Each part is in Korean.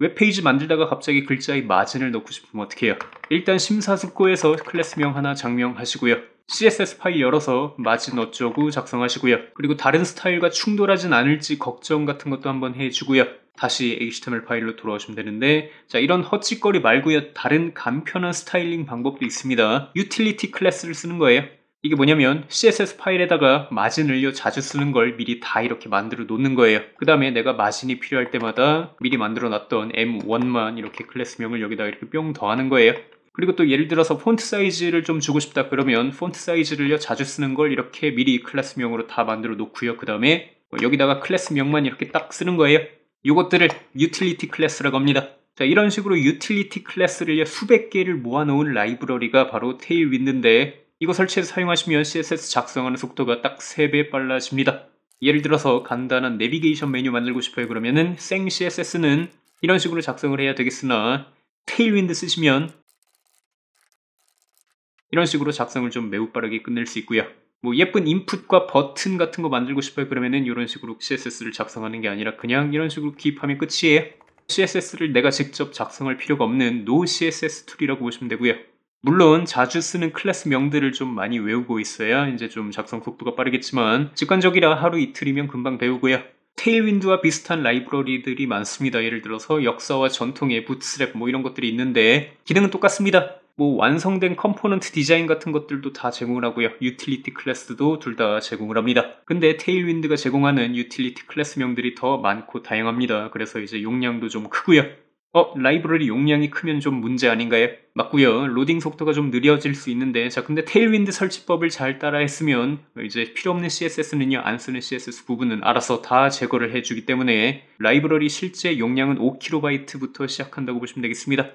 웹페이지 만들다가 갑자기 글자의 마진을 넣고 싶으면 어떻게 해요? 일단 심사숙고해서 클래스명 하나 장명하시고요. CSS 파일 열어서 마진 어쩌고 작성하시고요. 그리고 다른 스타일과 충돌하진 않을지 걱정 같은 것도 한번 해주고요. 다시 HTML 파일로 돌아오시면 되는데 자 이런 헛짓거리 말고요 다른 간편한 스타일링 방법도 있습니다. 유틸리티 클래스를 쓰는 거예요. 이게 뭐냐면 CSS 파일에다가 마진을요 자주 쓰는 걸 미리 다 이렇게 만들어 놓는 거예요 그 다음에 내가 마진이 필요할 때마다 미리 만들어 놨던 M1만 이렇게 클래스명을 여기다 이렇게 뿅 더하는 거예요 그리고 또 예를 들어서 폰트 사이즈를 좀 주고 싶다 그러면 폰트 사이즈를요 자주 쓰는 걸 이렇게 미리 클래스명으로 다 만들어 놓고요 그 다음에 여기다가 클래스명만 이렇게 딱 쓰는 거예요 이것들을 유틸리티 클래스라고 합니다 자, 이런 식으로 유틸리티 클래스를 수백 개를 모아놓은 라이브러리가 바로 테일윈드인데 이거 설치해서 사용하시면 CSS 작성하는 속도가 딱 3배 빨라집니다. 예를 들어서 간단한 내비게이션 메뉴 만들고 싶어요 그러면은 생 CSS는 이런 식으로 작성을 해야 되겠으나 테일윈드 쓰시면 이런 식으로 작성을 좀 매우 빠르게 끝낼 수 있고요. 뭐 예쁜 인풋과 버튼 같은 거 만들고 싶어요 그러면은 이런 식으로 CSS를 작성하는 게 아니라 그냥 이런 식으로 기입하면 끝이에요. CSS를 내가 직접 작성할 필요가 없는 노 CSS 툴이라고 보시면 되고요. 물론 자주 쓰는 클래스명들을 좀 많이 외우고 있어야 이제 좀 작성 속도가 빠르겠지만 직관적이라 하루 이틀이면 금방 배우고요. 테일윈드와 비슷한 라이브러리들이 많습니다. 예를 들어서 역사와 전통의 부트스랩 뭐 이런 것들이 있는데 기능은 똑같습니다. 뭐 완성된 컴포넌트 디자인 같은 것들도 다 제공을 하고요. 유틸리티 클래스도 둘 다 제공을 합니다. 근데 테일윈드가 제공하는 유틸리티 클래스명들이 더 많고 다양합니다. 그래서 이제 용량도 좀 크고요. 어, 라이브러리 용량이 크면 좀 문제 아닌가요? 맞고요. 로딩 속도가 좀 느려질 수 있는데 자 근데 테일윈드 설치법을 잘 따라했으면 이제 필요없는 CSS는요 안 쓰는 CSS 부분은 알아서 다 제거를 해주기 때문에 라이브러리 실제 용량은 5kb부터 시작한다고 보시면 되겠습니다.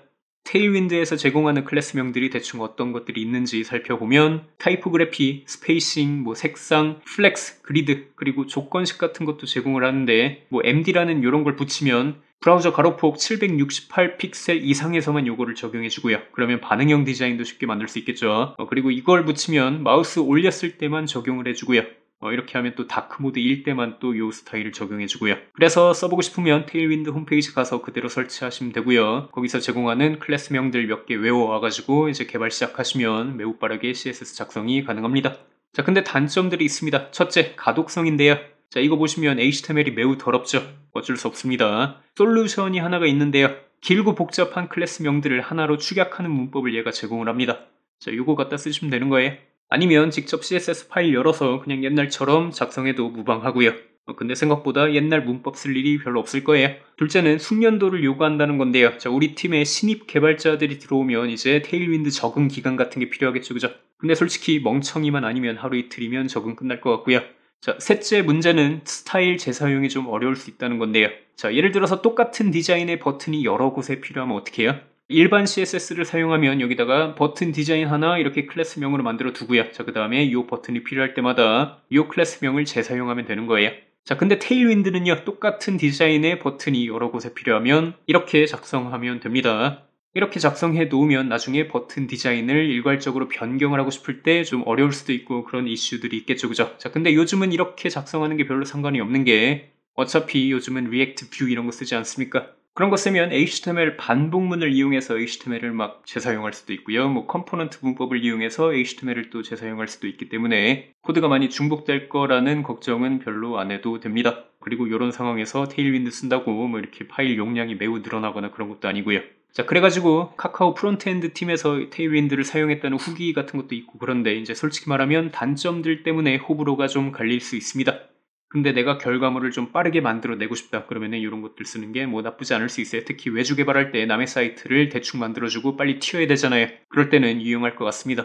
테일윈드에서 제공하는 클래스명들이 대충 어떤 것들이 있는지 살펴보면 타이포그래피, 스페이싱, 뭐 색상, 플렉스, 그리드, 그리고 조건식 같은 것도 제공을 하는데 뭐 MD라는 이런 걸 붙이면 브라우저 가로폭 768 픽셀 이상에서만 요거를 적용해 주고요. 그러면 반응형 디자인도 쉽게 만들 수 있겠죠. 어, 그리고 이걸 붙이면 마우스 올렸을 때만 적용을 해 주고요. 어, 이렇게 하면 또 다크모드 일때만또 요 스타일을 적용해주고요. 그래서 써보고 싶으면 테일윈드 홈페이지 가서 그대로 설치하시면 되고요. 거기서 제공하는 클래스명들 몇 개 외워와가지고 이제 개발 시작하시면 매우 빠르게 CSS 작성이 가능합니다. 자, 근데 단점들이 있습니다. 첫째, 가독성인데요. 자 이거 보시면 HTML이 매우 더럽죠. 어쩔 수 없습니다. 솔루션이 하나가 있는데요. 길고 복잡한 클래스명들을 하나로 축약하는 문법을 얘가 제공을 합니다. 자 이거 갖다 쓰시면 되는 거예요. 아니면 직접 CSS 파일 열어서 그냥 옛날처럼 작성해도 무방하고요. 어, 근데 생각보다 옛날 문법 쓸 일이 별로 없을 거예요. 둘째는 숙련도를 요구한다는 건데요. 자, 우리 팀에 신입 개발자들이 들어오면 이제 테일윈드 적응 기간 같은 게 필요하겠죠, 그죠? 근데 솔직히 멍청이만 아니면 하루 이틀이면 적응 끝날 것 같고요. 자, 셋째 문제는 스타일 재사용이 좀 어려울 수 있다는 건데요. 자, 예를 들어서 똑같은 디자인의 버튼이 여러 곳에 필요하면 어떻게 해요? 일반 CSS를 사용하면 여기다가 버튼 디자인 하나 이렇게 클래스명으로 만들어 두고요. 자, 그 다음에 이 버튼이 필요할 때마다 이 클래스명을 재사용하면 되는 거예요. 자, 근데 테일윈드는요, 똑같은 디자인의 버튼이 여러 곳에 필요하면 이렇게 작성하면 됩니다. 이렇게 작성해 놓으면 나중에 버튼 디자인을 일괄적으로 변경을 하고 싶을 때 좀 어려울 수도 있고 그런 이슈들이 있겠죠 그죠 자 근데 요즘은 이렇게 작성하는 게 별로 상관이 없는 게 어차피 요즘은 리액트 뷰 이런 거 쓰지 않습니까 그런 거 쓰면 HTML 반복문을 이용해서 HTML을 막 재사용할 수도 있고요. 뭐 컴포넌트 문법을 이용해서 HTML을 또 재사용할 수도 있기 때문에 코드가 많이 중복될 거라는 걱정은 별로 안 해도 됩니다. 그리고 이런 상황에서 테일윈드 쓴다고 뭐 이렇게 파일 용량이 매우 늘어나거나 그런 것도 아니고요. 자, 그래가지고 카카오 프론트엔드 팀에서 테일윈드를 사용했다는 후기 같은 것도 있고 그런데 이제 솔직히 말하면 단점들 때문에 호불호가 좀 갈릴 수 있습니다. 근데 내가 결과물을 좀 빠르게 만들어내고 싶다 그러면 이런 것들 쓰는 게 뭐 나쁘지 않을 수 있어요. 특히 외주 개발할 때 남의 사이트를 대충 만들어주고 빨리 튀어야 되잖아요. 그럴 때는 유용할 것 같습니다.